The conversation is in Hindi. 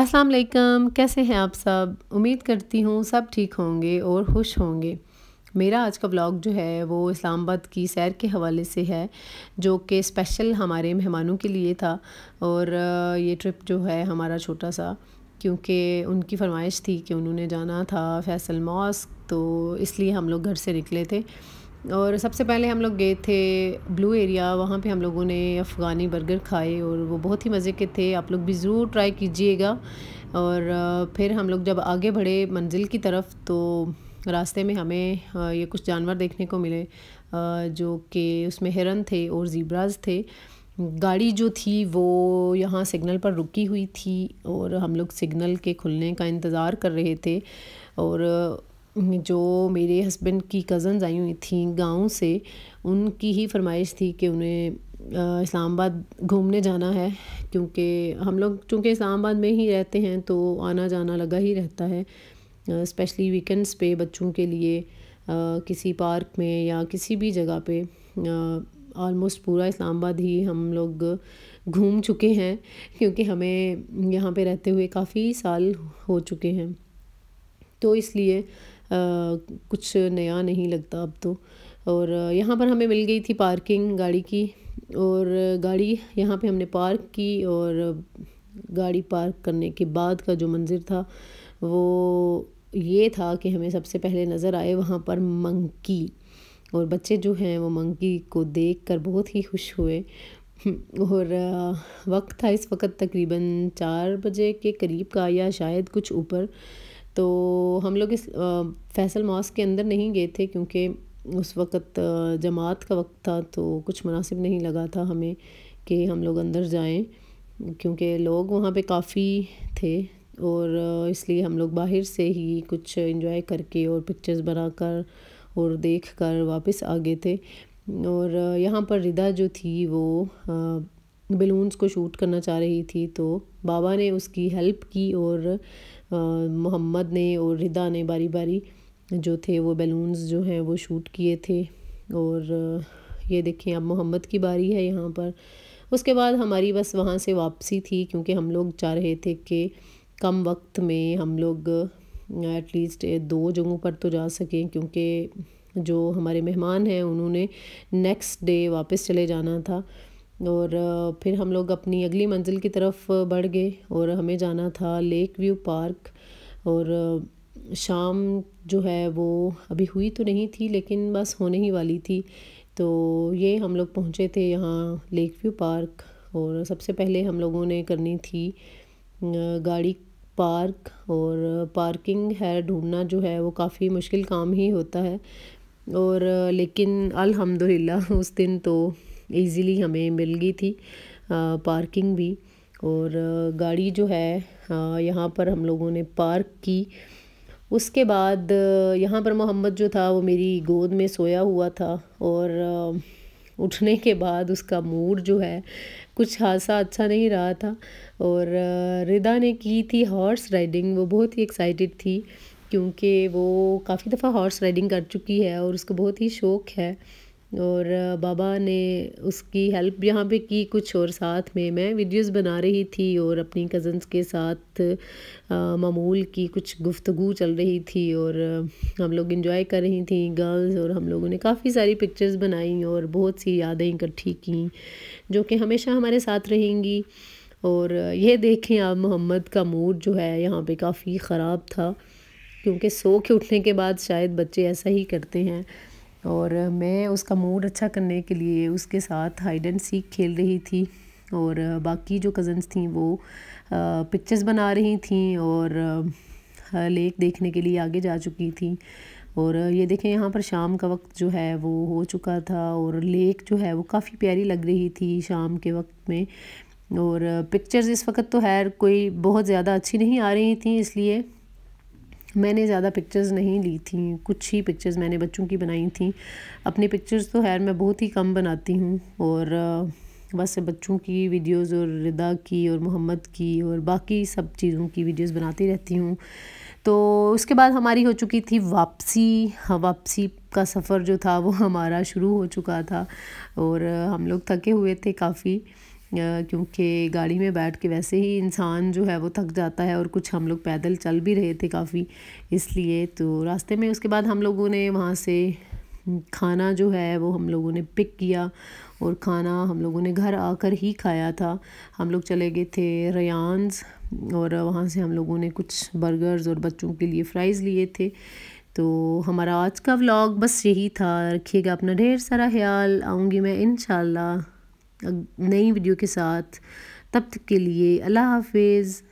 अस्सलाम वालेकुम कैसे हैं आप सब उम्मीद करती हूँ सब ठीक होंगे और खुश होंगे मेरा आज का ब्लॉग जो है वो इस्लामाबाद की सैर के हवाले से है जो कि स्पेशल हमारे मेहमानों के लिए था और ये ट्रिप जो है हमारा छोटा सा क्योंकि उनकी फरमाइश थी कि उन्होंने जाना था फैसल मॉस्क तो इसलिए हम लोग घर से निकले थे और सबसे पहले हम लोग गए थे ब्लू एरिया वहाँ पे हम लोगों ने अफ़गानी बर्गर खाए और वो बहुत ही मज़े के थे आप लोग भी ज़रूर ट्राई कीजिएगा और फिर हम लोग जब आगे बढ़े मंजिल की तरफ तो रास्ते में हमें ये कुछ जानवर देखने को मिले जो कि उसमें हिरन थे और ज़ीब्राज थे गाड़ी जो थी वो यहाँ सिग्नल पर रुकी हुई थी और हम लोग सिग्नल के खुलने का इंतज़ार कर रहे थे और जो मेरे हस्बैंड की कज़न्स आई हुई थी गांव से उनकी ही फरमाइश थी कि उन्हें इस्लामाबाद घूमने जाना है क्योंकि हम लोग चूँकि इस्लामाबाद में ही रहते हैं तो आना जाना लगा ही रहता है स्पेशली वीकेंड्स पे बच्चों के लिए किसी पार्क में या किसी भी जगह पे ऑलमोस्ट पूरा इस्लामाबाद ही हम लोग घूम चुके हैं क्योंकि हमें यहाँ पे रहते हुए काफ़ी साल हो चुके हैं तो इसलिए कुछ नया नहीं लगता अब तो और यहाँ पर हमें मिल गई थी पार्किंग गाड़ी की और गाड़ी यहाँ पे हमने पार्क की और गाड़ी पार्क करने के बाद का जो मंज़र था वो ये था कि हमें सबसे पहले नज़र आए वहाँ पर मंकी और बच्चे जो हैं वो मंकी को देख कर बहुत ही खुश हुए और वक्त था इस वक्त तकरीबन चार बजे के करीब का या शायद कुछ ऊपर तो हम लोग इस फैसल मॉस्क के अंदर नहीं गए थे क्योंकि उस वक़्त जमात का वक्त था तो कुछ मुनासिब नहीं लगा था हमें कि हम लोग अंदर जाएं क्योंकि लोग वहाँ पे काफ़ी थे और इसलिए हम लोग बाहर से ही कुछ इन्जॉय करके और पिक्चर्स बनाकर और देख कर वापस आ गए थे और यहाँ पर रिदा जो थी वो बलून्स को शूट करना चाह रही थी तो बाबा ने उसकी हेल्प की और मोहम्मद ने और रिदा ने बारी बारी जो थे वो बैलून्स जो हैं वो शूट किए थे और ये देखें अब मोहम्मद की बारी है यहाँ पर उसके बाद हमारी बस वहाँ से वापसी थी क्योंकि हम लोग चाह रहे थे कि कम वक्त में हम लोग एटलीस्ट दो जगहों पर तो जा सकें क्योंकि जो हमारे मेहमान हैं उन्होंने नेक्स्ट डे वापस चले जाना था और फिर हम लोग अपनी अगली मंजिल की तरफ बढ़ गए और हमें जाना था लेक व्यू पार्क और शाम जो है वो अभी हुई तो नहीं थी लेकिन बस होने ही वाली थी तो ये हम लोग पहुँचे थे यहाँ लेक व्यू पार्क और सबसे पहले हम लोगों ने करनी थी गाड़ी पार्क और पार्किंग है ढूंढना जो है वो काफ़ी मुश्किल काम ही होता है और लेकिन अलहमदिल्ला उस दिन तो ईज़िली हमें मिल गई थी पार्किंग भी और गाड़ी जो है यहाँ पर हम लोगों ने पार्क की उसके बाद यहाँ पर मोहम्मद जो था वो मेरी गोद में सोया हुआ था और उठने के बाद उसका मूड जो है कुछ खासा अच्छा नहीं रहा था और रिदा ने की थी हॉर्स राइडिंग वो बहुत ही एक्साइटेड थी क्योंकि वो काफ़ी दफ़ा हॉर्स राइडिंग कर चुकी है और उसको बहुत ही शौक़ है और बाबा ने उसकी हेल्प यहाँ पे की कुछ और साथ में मैं वीडियोस बना रही थी और अपनी कज़न्स के साथ मामूल की कुछ गुफ्तु चल रही थी और हम लोग इन्जॉय कर रही थी गर्ल्स और हम लोगों ने काफ़ी सारी पिक्चर्स बनाई और बहुत सी यादें इकट्ठी की जो कि हमेशा हमारे साथ रहेंगी और यह देखें आप मोहम्मद का मूड जो है यहाँ पर काफ़ी ख़राब था क्योंकि सो के उठने के बाद शायद बच्चे ऐसा ही करते हैं और मैं उसका मूड अच्छा करने के लिए उसके साथ हाइड एंड सीख खेल रही थी और बाकी जो कज़न्स थी वो पिक्चर्स बना रही थी और लेक देखने के लिए आगे जा चुकी थी और ये देखें यहाँ पर शाम का वक्त जो है वो हो चुका था और लेक जो है वो काफ़ी प्यारी लग रही थी शाम के वक्त में और पिक्चर्स इस वक्त तो है कोई बहुत ज़्यादा अच्छी नहीं आ रही थी इसलिए मैंने ज़्यादा पिक्चर्स नहीं ली थी कुछ ही पिक्चर्स मैंने बच्चों की बनाई थी अपनी पिक्चर्स तो खैर मैं बहुत ही कम बनाती हूँ और बस बच्चों की वीडियोस और रिदा की और मोहम्मद की और बाकी सब चीज़ों की वीडियोस बनाती रहती हूँ तो उसके बाद हमारी हो चुकी थी वापसी हाँ, वापसी का सफ़र जो था वो हमारा शुरू हो चुका था और हम लोग थके हुए थे काफ़ी क्योंकि गाड़ी में बैठ के वैसे ही इंसान जो है वो थक जाता है और कुछ हम लोग पैदल चल भी रहे थे काफ़ी इसलिए तो रास्ते में उसके बाद हम लोगों ने वहाँ से खाना जो है वो हम लोगों ने पिक किया और खाना हम लोगों ने घर आकर ही खाया था हम लोग चले गए थे रयांस और वहाँ से हम लोगों ने कुछ बर्गर्स और बच्चों के लिए फ़्राइज़ लिए थे तो हमारा आज का व्लॉग बस यही था रखिएगा अपना ढेर सारा ख्याल आऊँगी मैं इन नई वीडियो के साथ तब तक के लिए अल्लाह हाफिज़